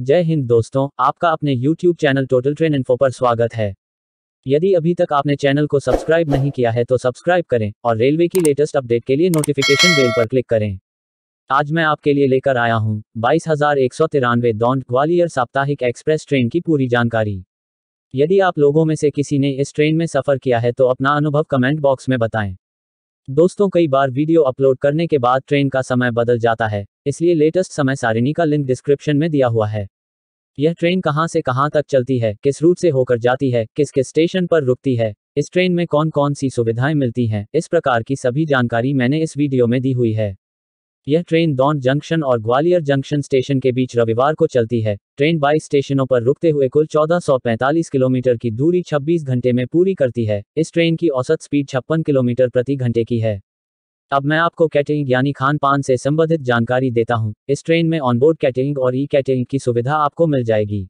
जय हिंद दोस्तों आपका अपने YouTube channel total train info पर स्वागत है यदि अभी तक आपने चैनल को सब्सक्राइब नहीं किया है तो सब्सक्राइब करें और रेलवे की लेटेस्ट अपडेट के लिए नोटिफिकेशन बेल पर क्लिक करें आज मैं आपके लिए लेकर आया हूं बाईस हजार एक सौ तिरानवे दौंड ग्वालियर साप्ताहिक एक्सप्रेस ट्रेन की पूरी जानकारी यदि आप लोगों में से किसी ने इस ट्रेन में सफर किया है तो अपना अनुभव कमेंट बॉक्स में बताएं दोस्तों कई बार वीडियो अपलोड करने के बाद ट्रेन का समय बदल जाता है इसलिए लेटेस्ट समय सारिणी का लिंक डिस्क्रिप्शन में दिया हुआ है यह ट्रेन कहां से कहां तक चलती है किस रूट से होकर जाती है किस किस स्टेशन पर रुकती है इस ट्रेन में कौन कौन सी सुविधाएं मिलती हैं इस प्रकार की सभी जानकारी मैंने इस वीडियो में दी हुई है यह ट्रेन दौन जंक्शन और ग्वालियर जंक्शन स्टेशन के बीच रविवार को चलती है ट्रेन बाईस स्टेशनों पर रुकते हुए कुल 1445 किलोमीटर की दूरी 26 घंटे में पूरी करती है इस ट्रेन की औसत स्पीड छप्पन किलोमीटर प्रति घंटे की है अब मैं आपको कैटरिंग यानी खान पान से संबंधित जानकारी देता हूँ इस ट्रेन में ऑनबोर्ड कैटरिंग और ई कैटरिंग की सुविधा आपको मिल जाएगी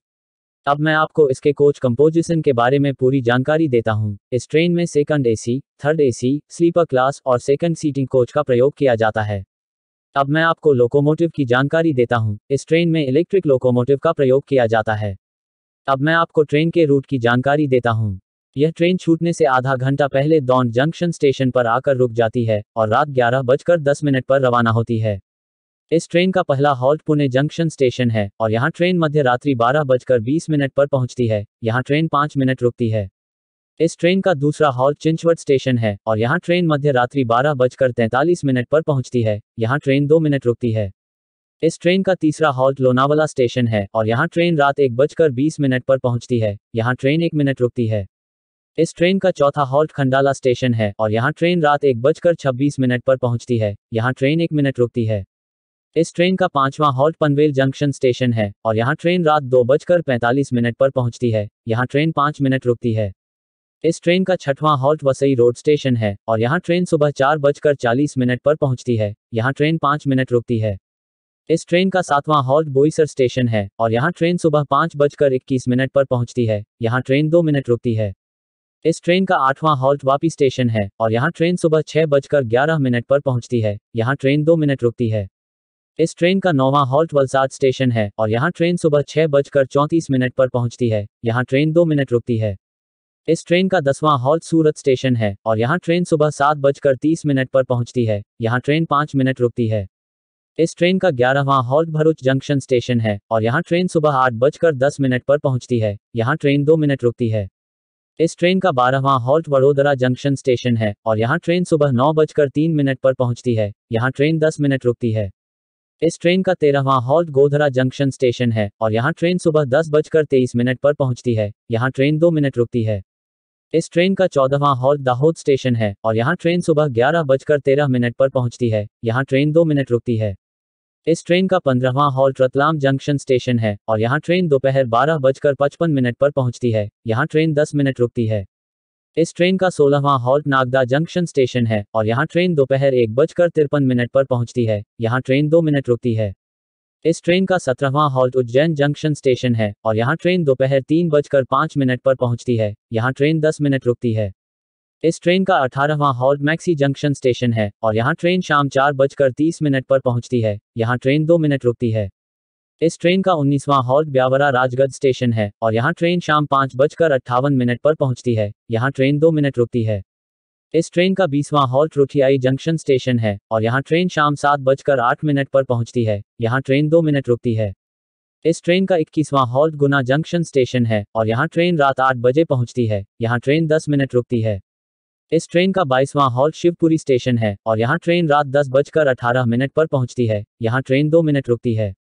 अब मैं आपको इसके कोच कंपोजिशन के बारे में पूरी जानकारी देता हूँ इस ट्रेन में second AC, third AC, sleeper class और सेकंड सीटिंग कोच का प्रयोग किया जाता है अब मैं आपको लोकोमोटिव की जानकारी देता हूँ इस ट्रेन में इलेक्ट्रिक लोकोमोटिव का प्रयोग किया जाता है अब मैं आपको ट्रेन के रूट की जानकारी देता हूँ यह ट्रेन छूटने से आधा घंटा पहले दौन जंक्शन स्टेशन पर आकर रुक जाती है और रात ग्यारह बजकर दस मिनट पर रवाना होती है इस ट्रेन का पहला हॉल्ट पुणे जंक्शन स्टेशन है और यहाँ ट्रेन मध्य रात्रि बारह बजकर बीस मिनट पर पहुंचती है यहाँ ट्रेन पाँच मिनट रुकती है इस ट्रेन का दूसरा हॉल चिंचवट स्टेशन है और यहाँ ट्रेन मध्य रात्रि बारह बजकर तैंतालीस मिनट पर पहुंचती है यहाँ ट्रेन दो मिनट रुकती है इस ट्रेन का तीसरा हॉल्ट लोनावाला स्टेशन है और यहाँ ट्रेन रात एक बजकर बीस मिनट पर पहुंचती है यहाँ ट्रेन एक मिनट रुकती है इस ट्रेन का चौथा हॉल्ट खंडाला स्टेशन है और यहाँ ट्रेन रात एक बजकर छब्बीस मिनट पर पहुंचती है यहाँ ट्रेन एक मिनट रुकती है इस ट्रेन का पांचवां हॉल्ट पनवेल जंक्शन स्टेशन है और यहाँ ट्रेन रात दो बजकर पैंतालीस मिनट पर पहुंचती है यहाँ ट्रेन पाँच मिनट रुकती है इस ट्रेन का छठवां हॉल्ट वसई रोड स्टेशन है और यहाँ ट्रेन सुबह चार बजकर चालीस मिनट पर पहुंचती है यहाँ ट्रेन पाँच मिनट रुकती है इस ट्रेन का सातवां हॉल्ट बोईसर स्टेशन है और यहाँ ट्रेन सुबह पाँच बजकर इक्कीस मिनट पर पहुंचती है यहाँ ट्रेन दो मिनट रुकती है इस ट्रेन का आठवां हॉल्ट वापी स्टेशन है और यहाँ ट्रेन सुबह छह बजकर ग्यारह मिनट पर पहुंचती है यहाँ ट्रेन दो मिनट रुकती है इस ट्रेन का नौवां हॉल्ट वलसाद स्टेशन है और यहाँ ट्रेन सुबह छह बजकर चौंतीस मिनट पर पहुंचती है यहाँ ट्रेन दो मिनट रुकती है इस ट्रेन का दसवां हॉल्ट सूरत स्टेशन है और यहाँ ट्रेन सुबह सात बजकर तीस मिनट पर पहुंचती है यहाँ ट्रेन पाँच मिनट रुकती है इस ट्रेन का ग्यारहवां हॉल्ट भरूच जंक्शन स्टेशन है और यहाँ ट्रेन सुबह आठ बजकर दस मिनट पर पहुंचती है यहाँ ट्रेन दो मिनट रुकती है इस ट्रेन का बारहवां हॉल्ट वडोदरा जंक्शन स्टेशन है और यहाँ ट्रेन सुबह नौ बजकर तीन मिनट पर पहुंचती है यहाँ ट्रेन दस मिनट रुकती है इस ट्रेन का तेरहवां हॉल्ट गोधरा जंक्शन स्टेशन है और यहाँ ट्रेन सुबह दस बजकर तेईस मिनट पर पहुंचती है यहाँ ट्रेन दो मिनट रुकती है इस ट्रेन का चौदहवा हॉल दाहोद स्टेशन है और यहाँ ट्रेन सुबह ग्यारह बजकर तेरह मिनट पर पहुंचती है यहाँ ट्रेन दो मिनट रुकती है इस ट्रेन का पंद्रहवा हॉल रतलाम जंक्शन स्टेशन है और यहाँ ट्रेन दोपहर बारह बजकर पचपन मिनट पर पहुंचती है यहाँ ट्रेन दस मिनट रुकती है इस ट्रेन का सोलहवा हॉल्ट नागदा जंक्शन स्टेशन है और यहाँ ट्रेन दोपहर एक बजकर तिरपन मिनट पर पहुंचती है यहाँ ट्रेन दो मिनट रुकती है इस ट्रेन का सत्रहवां हॉल्ट उज्जैन जंक्शन स्टेशन है और यहाँ ट्रेन दोपहर तीन बजकर पाँच मिनट पर पहुंचती है यहाँ ट्रेन दस मिनट रुकती है इस ट्रेन का अठारहवा हॉल्ट मैक्सी जंक्शन स्टेशन है और यहाँ ट्रेन शाम चार बजकर तीस मिनट पर पहुंचती है यहाँ ट्रेन दो मिनट रुकती है इस ट्रेन का उन्नीसवा हॉल्ट ब्यावरा राजगढ़ स्टेशन है और यहाँ ट्रेन शाम पाँच बजकर अट्ठावन मिनट पर पहुंचती है यहाँ ट्रेन दो मिनट रुकती है इस ट्रेन का बीसवां हॉल्ट रुठियाई जंक्शन स्टेशन है और यहाँ ट्रेन शाम सात बजकर आठ मिनट पर पहुंचती है यहाँ ट्रेन दो मिनट रुकती है इस ट्रेन का इक्कीसवां हॉल्ट गुना जंक्शन स्टेशन है और यहाँ ट्रेन रात आठ बजे पहुंचती है यहाँ ट्रेन दस मिनट रुकती है इस ट्रेन का बाईसवां हॉल्ट शिवपुरी स्टेशन है और यहाँ ट्रेन रात दस बजकर अठारह मिनट पर पहुंचती है यहाँ ट्रेन दो मिनट रुकती है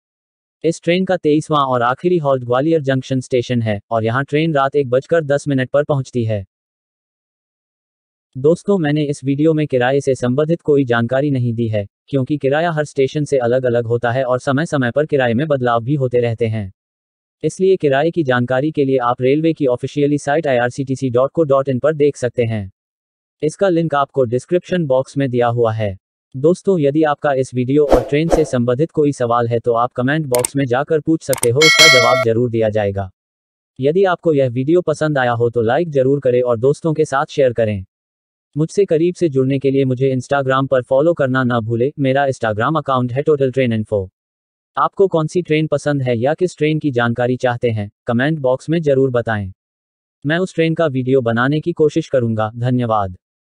इस ट्रेन का तेईसवां और आखिरी हॉल्ट ग्वालियर जंक्शन स्टेशन है और यहाँ ट्रेन रात एक बजकर दस मिनट पर पहुंचती है दोस्तों मैंने इस वीडियो में किराए से संबंधित कोई जानकारी नहीं दी है क्योंकि किराया हर स्टेशन से अलग अलग होता है और समय समय पर किराए में बदलाव भी होते रहते हैं इसलिए किराए की जानकारी के लिए आप रेलवे की ऑफिशियली साइट irctc.co.in पर देख सकते हैं इसका लिंक आपको डिस्क्रिप्शन बॉक्स में दिया हुआ है दोस्तों यदि आपका इस वीडियो और ट्रेन से संबंधित कोई सवाल है तो आप कमेंट बॉक्स में जाकर पूछ सकते हो उसका जवाब जरूर दिया जाएगा यदि आपको यह वीडियो पसंद आया हो तो लाइक जरूर करें और दोस्तों के साथ शेयर करें मुझसे करीब से जुड़ने के लिए मुझे इंस्टाग्राम पर फॉलो करना ना भूले मेरा इंस्टाग्राम अकाउंट है टोटल ट्रेन इन्फो आपको कौन सी ट्रेन पसंद है या किस ट्रेन की जानकारी चाहते हैं कमेंट बॉक्स में जरूर बताएं मैं उस ट्रेन का वीडियो बनाने की कोशिश करूंगा धन्यवाद